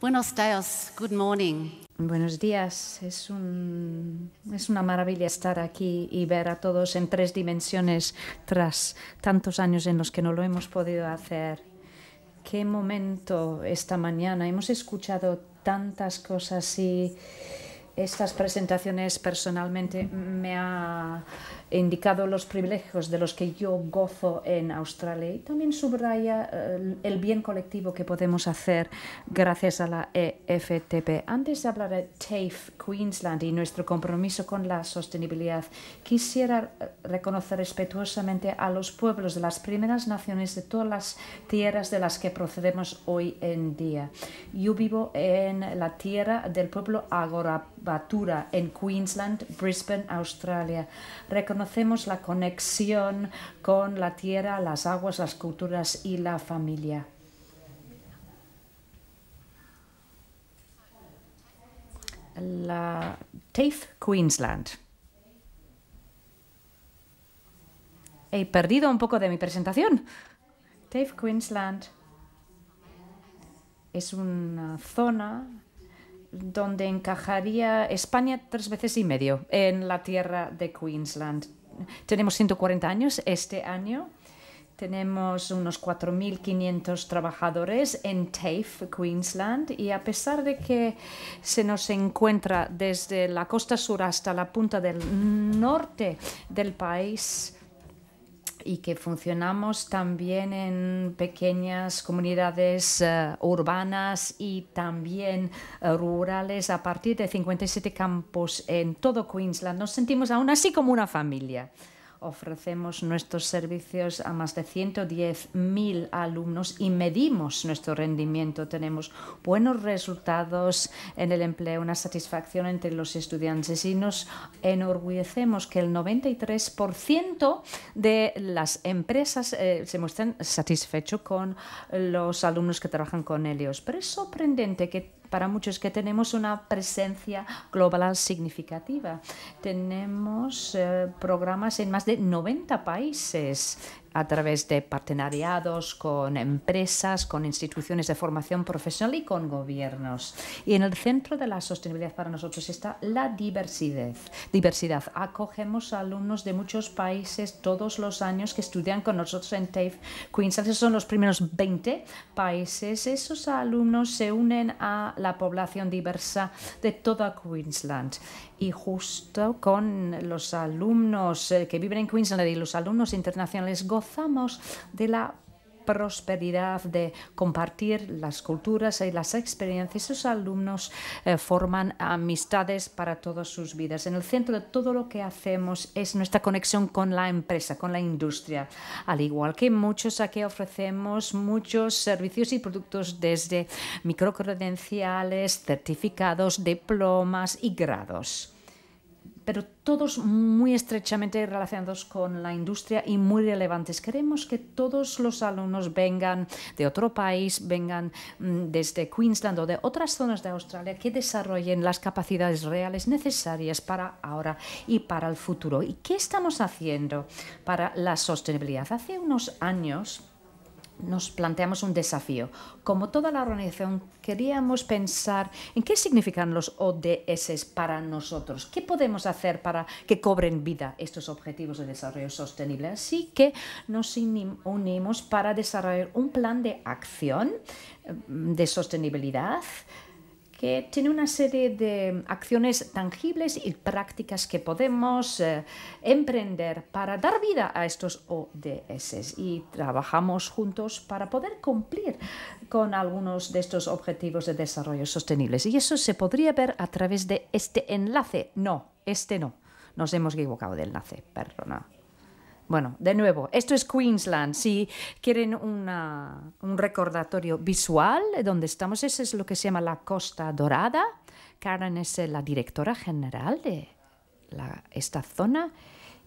Buenos días, good morning. Buenos días, es, un, es una maravilla estar aquí y ver a todos en tres dimensiones tras tantos años en los que no lo hemos podido hacer. Qué momento esta mañana, hemos escuchado tantas cosas y estas presentaciones personalmente me ha indicado los privilegios de los que yo gozo en Australia y también subraya eh, el bien colectivo que podemos hacer gracias a la EFTP. Antes de hablar de TAFE Queensland y nuestro compromiso con la sostenibilidad, quisiera eh, reconocer respetuosamente a los pueblos de las primeras naciones de todas las tierras de las que procedemos hoy en día. Yo vivo en la tierra del pueblo Agora Batura en Queensland, Brisbane, Australia. Reconocemos la conexión con la tierra, las aguas, las culturas y la familia. La TAFE Queensland. He perdido un poco de mi presentación. TAFE Queensland es una zona donde encajaría España tres veces y medio en la tierra de Queensland. Tenemos 140 años este año. Tenemos unos 4.500 trabajadores en TAFE, Queensland, y a pesar de que se nos encuentra desde la costa sur hasta la punta del norte del país, y que funcionamos también en pequeñas comunidades eh, urbanas y también eh, rurales a partir de 57 campos en todo Queensland. Nos sentimos aún así como una familia. Ofrecemos nuestros servicios a más de 110.000 alumnos y medimos nuestro rendimiento. Tenemos buenos resultados en el empleo, una satisfacción entre los estudiantes y nos enorgullecemos que el 93% de las empresas eh, se muestran satisfechos con los alumnos que trabajan con ellos. Pero es sorprendente que para muchos que tenemos una presencia global significativa. Tenemos eh, programas en más de 90 países a través de partenariados con empresas, con instituciones de formación profesional y con gobiernos. Y en el centro de la sostenibilidad para nosotros está la diversidad. Diversidad. Acogemos a alumnos de muchos países todos los años que estudian con nosotros en TAFE Queensland. Esos son los primeros 20 países. Esos alumnos se unen a la población diversa de toda Queensland y justo con los alumnos eh, que viven en Queensland y los alumnos internacionales gozamos de la prosperidad, de compartir las culturas y las experiencias. Sus alumnos eh, forman amistades para todas sus vidas. En el centro de todo lo que hacemos es nuestra conexión con la empresa, con la industria, al igual que muchos aquí ofrecemos muchos servicios y productos desde microcredenciales, certificados, diplomas y grados pero todos muy estrechamente relacionados con la industria y muy relevantes. Queremos que todos los alumnos vengan de otro país, vengan mm, desde Queensland o de otras zonas de Australia, que desarrollen las capacidades reales necesarias para ahora y para el futuro. ¿Y qué estamos haciendo para la sostenibilidad? Hace unos años, nos planteamos un desafío. Como toda la organización, queríamos pensar en qué significan los ODS para nosotros, qué podemos hacer para que cobren vida estos objetivos de desarrollo sostenible. Así que nos unimos para desarrollar un plan de acción eh, de sostenibilidad que tiene una serie de acciones tangibles y prácticas que podemos eh, emprender para dar vida a estos ODS y trabajamos juntos para poder cumplir con algunos de estos objetivos de desarrollo sostenible. Y eso se podría ver a través de este enlace. No, este no. Nos hemos equivocado del enlace, perdona. Bueno, de nuevo, esto es Queensland. Si quieren un recordatorio visual de eh, dónde estamos, eso es lo que se llama la Costa Dorada. Karen es eh, la directora general de esta zona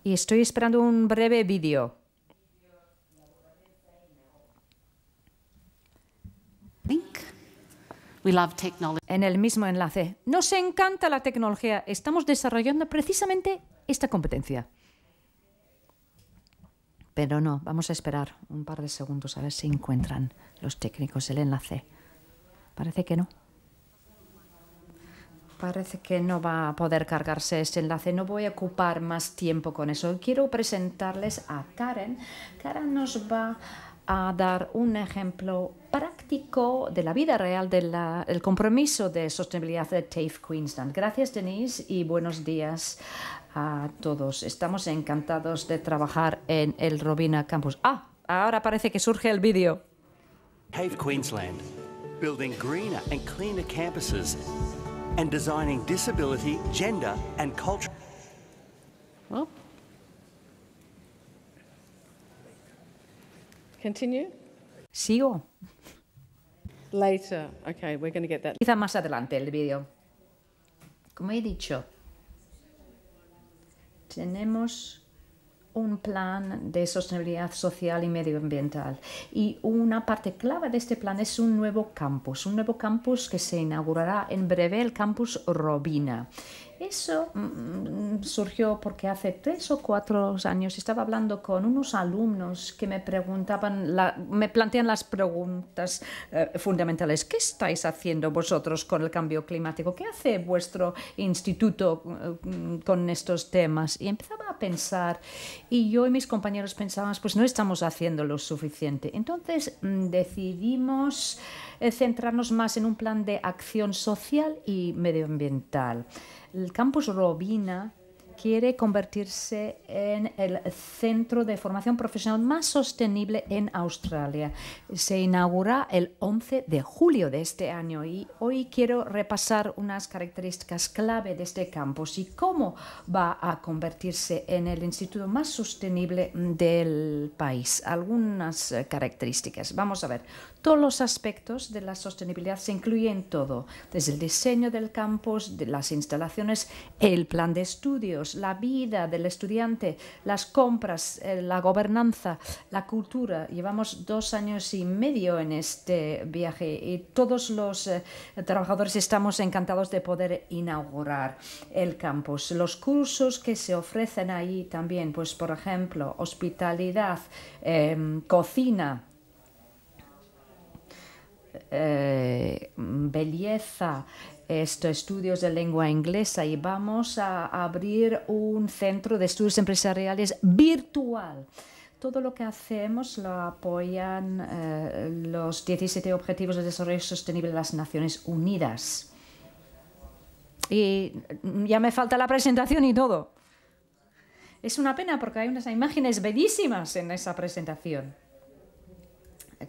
y estoy esperando un breve vídeo. En el mismo enlace, nos encanta la tecnología. Estamos desarrollando precisamente esta competencia. Pero no, vamos a esperar un par de segundos a ver si encuentran los técnicos el enlace. Parece que no. Parece que no va a poder cargarse ese enlace. No voy a ocupar más tiempo con eso. Quiero presentarles a Karen. Karen nos va a dar un ejemplo práctico de la vida real del compromiso de sostenibilidad de TAFE Queensland. Gracias, Denise, y buenos días a todos. Estamos encantados de trabajar en el Robina Campus. Ah, ahora parece que surge el vídeo. Cave Queensland, building greener and cleaner campuses and designing disability, gender and culture. Oh, Continue. Sigo. Later. Okay, we're going to get that. Quizá más adelante el vídeo. Como he dicho, tenemos un plan de sostenibilidad social y medioambiental. Y una parte clave de este plan es un nuevo campus, un nuevo campus que se inaugurará en breve, el campus Robina. Eso mm, mm, surgió porque hace tres o cuatro años estaba hablando con unos alumnos que me preguntaban, me plantean las preguntas eh, fundamentales. ¿Qué estáis haciendo vosotros con el cambio climático? ¿Qué hace vuestro instituto mm, con estos temas? Y empezaba a pensar, y yo y mis compañeros pensábamos, pues no estamos haciendo lo suficiente. Entonces decidimos eh, centrarnos más en un plan de acción social y medioambiental. El campus Robina quiere convertirse en el centro de formación profesional más sostenible en Australia. Se inaugura el 11 de julio de este año y hoy quiero repasar unas características clave de este campus y cómo va a convertirse en el instituto más sostenible del país. Algunas eh, características. Vamos a ver. Todos los aspectos de la sostenibilidad se incluyen todo, desde el diseño del campus, de las instalaciones, el plan de estudios, la vida del estudiante, las compras, eh, la gobernanza, la cultura. Llevamos dos años y medio en este viaje y todos los eh, trabajadores estamos encantados de poder inaugurar el campus. Los cursos que se ofrecen ahí también, pues por ejemplo, hospitalidad, em, cocina, eh, mm, belleza, estos estudios de lengua inglesa y vamos a abrir un centro de estudios empresariales virtual. Todo lo que hacemos lo apoyan eh, los 17 Objetivos de Desarrollo Sostenible de las Naciones Unidas. Y mm, ya me falta la presentación y todo. Es una pena porque hay unas imágenes bellísimas en esa presentación.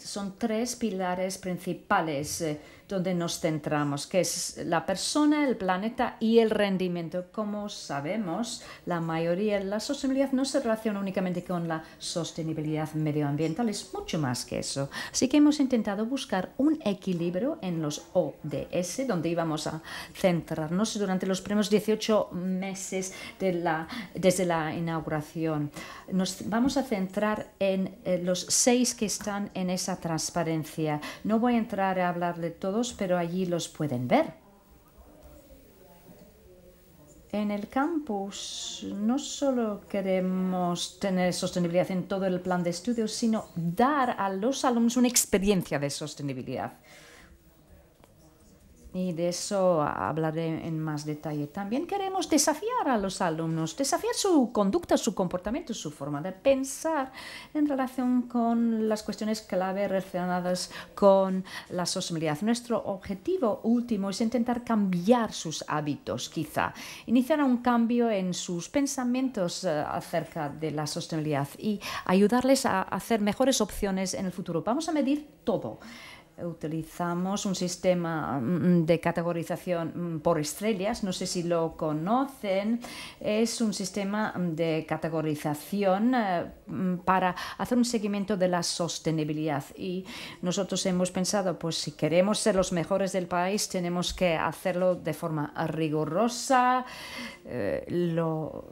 Son tres pilares principales eh, donde nos centramos, que es la persona, el planeta y el rendimiento. Como sabemos, la mayoría de la sostenibilidad no se relaciona únicamente con la sostenibilidad medioambiental, es mucho más que eso. Así que hemos intentado buscar un equilibrio en los ODS, donde íbamos a centrarnos durante los primeros 18 meses de la, desde la inauguración. Nos vamos a centrar en eh, los seis que están en esa transparencia. No voy a entrar a hablar de todo pero allí los pueden ver. En el campus no solo queremos tener sostenibilidad en todo el plan de estudios, sino dar a los alumnos una experiencia de sostenibilidad y de eso hablaré en más detalle. También queremos desafiar a los alumnos, desafiar su conducta, su comportamiento, su forma de pensar en relación con las cuestiones clave relacionadas con la sostenibilidad. Nuestro objetivo último es intentar cambiar sus hábitos, quizá, iniciar un cambio en sus pensamientos eh, acerca de la sostenibilidad y ayudarles a hacer mejores opciones en el futuro. Vamos a medir todo utilizamos un sistema mm, de categorización mm, por estrellas, no sé si lo conocen, es un sistema mm, de categorización eh, para hacer un seguimiento de la sostenibilidad y nosotros hemos pensado, pues si queremos ser los mejores del país, tenemos que hacerlo de forma rigurosa, eh, lo,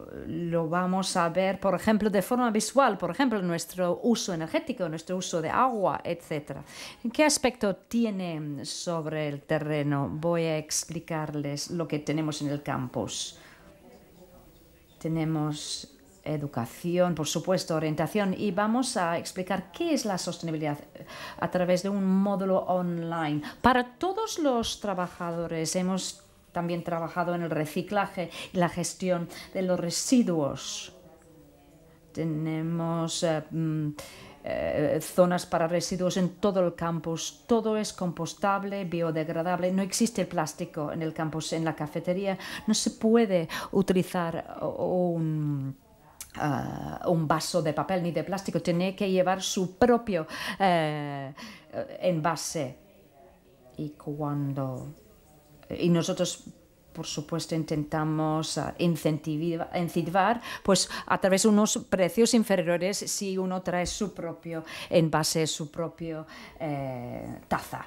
vamos a ver, por ejemplo, de forma visual, por ejemplo, nuestro uso energético, nuestro uso de agua, etc. ¿Qué aspecto tiene mm, sobre el terreno? Voy a explicarles lo que tenemos en el campus. Tenemos educación, por supuesto, orientación y vamos a explicar qué es la sostenibilidad eh, a través de un módulo online. Para todos los trabajadores hemos también trabajado en el reciclaje y la gestión de los residuos. Tenemos... Eh, mm, eh, zonas para residuos en todo el campus. Todo es compostable, biodegradable. No existe plástico en el campus, en la cafetería. No se puede utilizar un... Ah, vaso de papel ni de plástico, tiene que llevar su propio eh, envase. Y cuando. Y nosotros por supuesto, intentamos ah, incentivar, pues, a través de unos precios inferiores si uno trae su propio envase, su propio eh, taza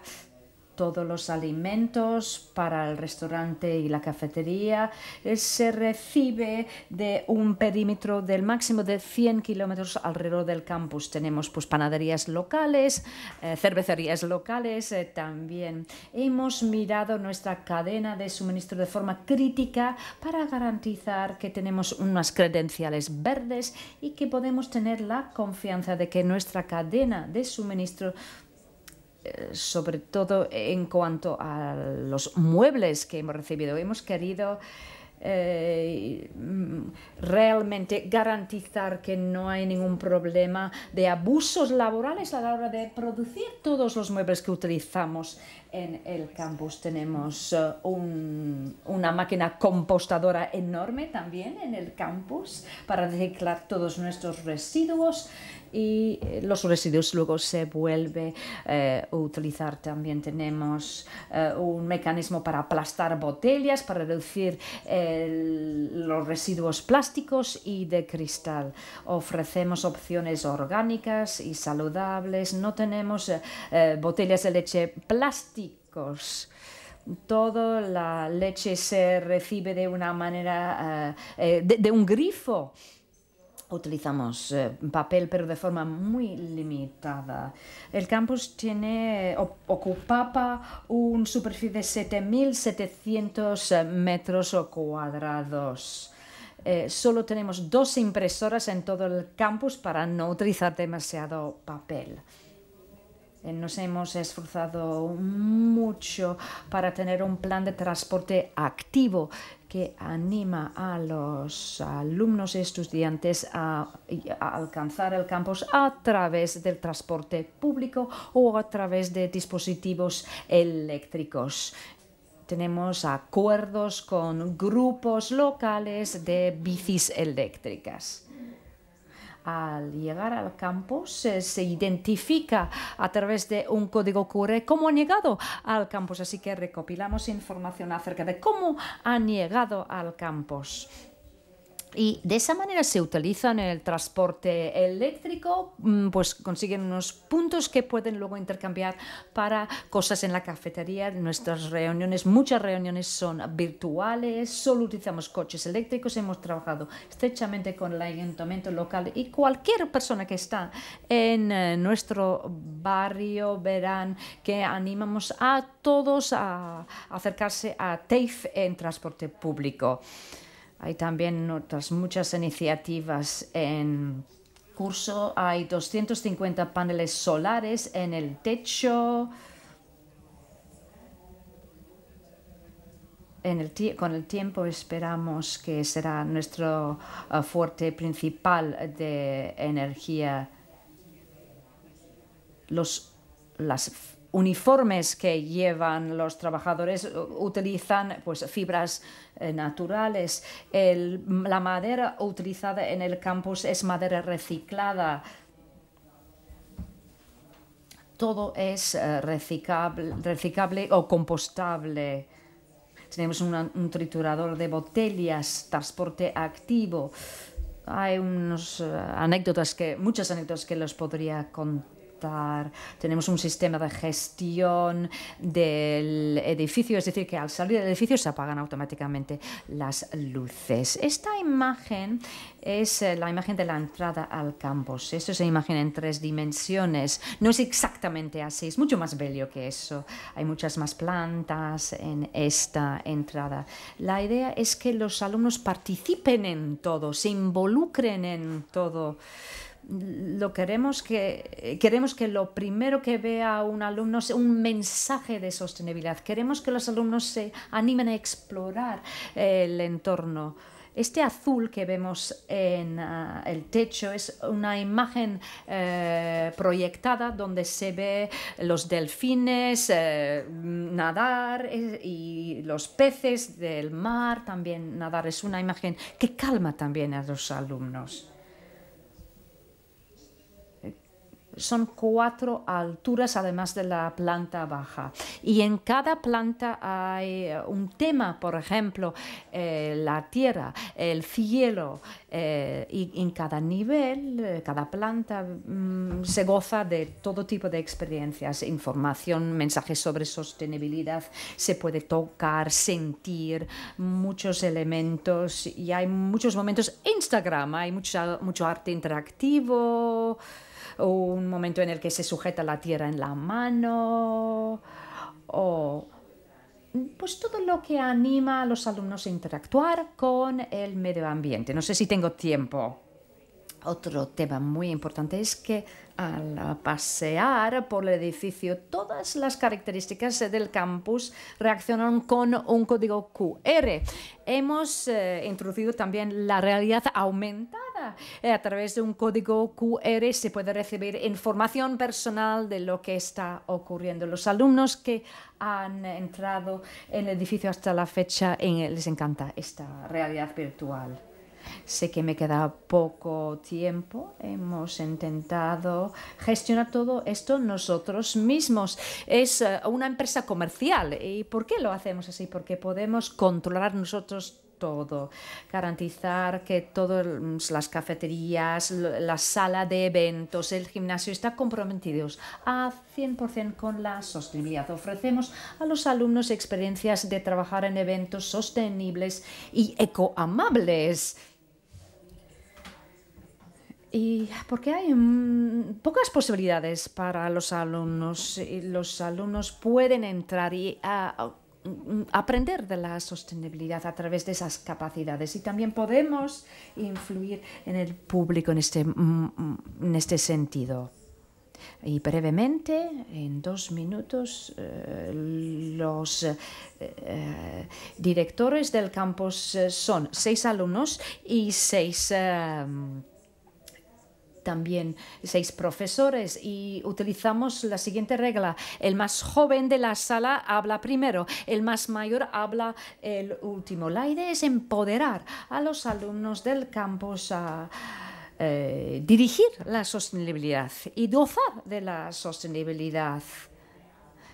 todos los alimentos para el restaurante y la cafetería. Eh, se recibe de un perímetro del máximo de 100 kilómetros alrededor del campus. Tenemos pues, panaderías locales, eh, cervecerías locales eh, también. Hemos mirado nuestra cadena de suministro de forma crítica para garantizar que tenemos unas credenciales verdes y que podemos tener la confianza de que nuestra cadena de suministro sobre todo en cuanto a los muebles que hemos recibido. Hemos querido eh, realmente garantizar que no hay ningún problema de abusos laborales a la hora de producir todos los muebles que utilizamos en el campus tenemos eh, una máquina compostadora enorme también en el campus para reciclar todos nuestros residuos y eh, los residuos luego se vuelve a eh, utilizar. También tenemos un mecanismo para aplastar botellas, para reducir los residuos plásticos y de cristal. Ofrecemos opciones orgánicas y saludables. No tenemos botellas de leche plásticas. Toda la leche se recibe de una manera, eh, eh, de, un grifo. Utilizamos eh, papel, pero de forma muy limitada. El campus tiene, una superficie de 7.700 metros cuadrados. solo tenemos dos impresoras en todo el campus para no utilizar demasiado papel. Eh, nos hemos esforzado mucho para tener un plan de transporte activo que anima a los alumnos y estudiantes a, alcanzar el campus a través del transporte público o a través de dispositivos eléctricos. Tenemos acuerdos con grupos locales de bicis eléctricas al llegar al campus se, identifica a través de un código QR cómo han llegado al campus. Así que recopilamos información acerca de cómo han llegado al campus. Y de esa manera se utiliza en el transporte eléctrico, mm, pues consiguen unos puntos que pueden luego intercambiar para cosas en la cafetería. Nuestras reuniones, muchas reuniones son virtuales, solo utilizamos coches eléctricos, hemos trabajado estrechamente con el ayuntamiento local y cualquier persona que está en eh, nuestro barrio verán que animamos a todos a acercarse a TAFE en transporte público. Hay también otras muchas iniciativas en curso. Hay 250 paneles solares en el techo. con el tiempo esperamos que será nuestro ah, fuerte principal de energía. Los, las uniformes que llevan los trabajadores utilizan pues, fibras eh, naturales. la madera utilizada en el campus es madera reciclada. Todo es eh, reciclable, o compostable. Tenemos un triturador de botellas, transporte activo. Hay unos eh, anécdotas que, muchas anécdotas que los podría contar tenemos un sistema de gestión del edificio, es decir, que al salir del edificio se apagan automáticamente las luces. Esta imagen es eh, la imagen de la entrada al campus. Esto es una imagen en tres dimensiones. No es exactamente así, es mucho más bello que eso. Hay muchas más plantas en esta entrada. La idea es que los alumnos participen en todo, se involucren en todo lo queremos que queremos que lo primero que vea un alumno sea un mensaje de sostenibilidad. Queremos que los alumnos se animen a explorar el entorno. Este azul que vemos en ah, el techo es una imagen eh, proyectada donde se ve los delfines eh, nadar y los peces del mar también nadar. Es una imagen que calma también a los alumnos. son cuatro alturas además de la planta baja. Y en cada planta hay eh, un tema, por ejemplo, eh, la tierra, el cielo, eh, y en cada nivel, cada planta mm, se goza de todo tipo de experiencias, información, mensajes sobre sostenibilidad, se puede tocar, sentir muchos elementos y hay muchos momentos. Instagram, hay mucho arte interactivo un momento en el que se sujeta la tierra en la mano, o pues todo lo que anima a los alumnos a interactuar con el medio ambiente. No sé si tengo tiempo. Otro tema muy importante es que al pasear por el edificio, todas las características del campus reaccionan con un código QR. Hemos eh, introducido también la realidad aumentada eh, a través de un código QR se puede recibir información personal de lo que está ocurriendo. Los alumnos que han entrado en el edificio hasta la fecha les encanta esta realidad virtual. Sé que me queda poco tiempo. Hemos intentado gestionar todo esto nosotros mismos. Es eh, una empresa comercial. ¿Y por qué lo hacemos así? Porque podemos controlar nosotros todo, garantizar que todas mm, las cafeterías, la sala de eventos, el gimnasio están comprometidos a 100% con la sostenibilidad. Ofrecemos a los alumnos experiencias de trabajar en eventos sostenibles y ecoamables. Y porque hay mm, pocas posibilidades para los alumnos. los alumnos pueden entrar y ah, aprender de la sostenibilidad a través de esas capacidades y también podemos influir en el público en este, mm, mm, en este sentido. Y brevemente, en dos minutos, eh, los eh, eh, directores del campus son seis alumnos y seis también seis profesores y utilizamos la siguiente regla. El más joven de la sala habla primero, el más mayor habla el último. La idea es empoderar a los alumnos del campus a... Eh, dirigir la sostenibilidad y gozar de la sostenibilidad.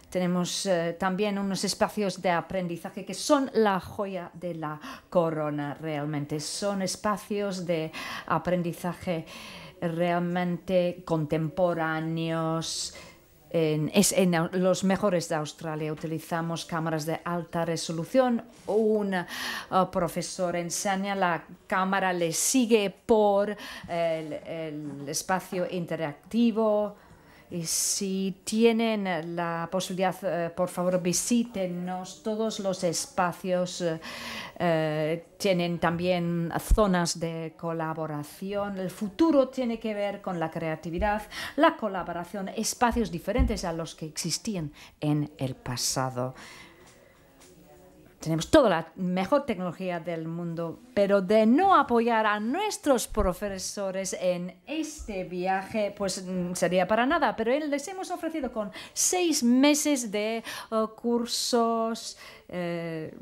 Tenemos eh, también unos espacios de aprendizaje que son la joya de la corona realmente. Son espacios de aprendizaje realmente contemporáneos. En, los mejores de Australia utilizamos cámaras de alta resolución. Un uh, profesor enseña, la cámara le sigue por el espacio interactivo si tienen eh, la posibilidad, eh, por favor, visítenos. Todos los espacios eh, tienen también zonas de colaboración. El futuro tiene que ver con la creatividad, la colaboración, espacios diferentes a los que existían en el pasado tenemos toda la mejor tecnología del mundo, pero de no apoyar a nuestros profesores en este viaje, pues mm, sería para nada. Pero les hemos ofrecido con seis meses de eh, cursos. Eh,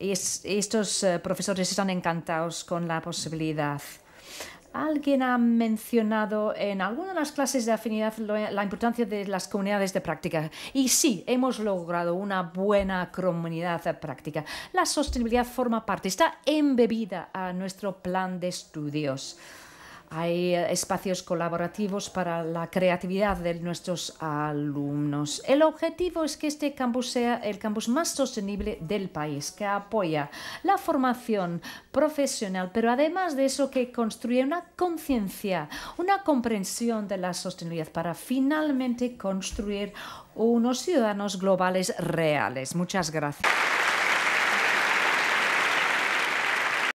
y estos eh, profesores están encantados con la posibilidad alguien ha mencionado en alguna de las clases de afinidad la importancia de las comunidades de práctica. Y sí, hemos logrado una buena comunidad de práctica. La sostenibilidad forma parte, está embebida a nuestro plan de estudios. Hay eh, espacios colaborativos para la creatividad de nuestros alumnos. El objetivo es que este campus sea el campus más sostenible del país, que apoya la formación profesional, pero además de eso que construye una conciencia, una comprensión de la sostenibilidad para finalmente construir unos ciudadanos globales reales. Muchas gracias.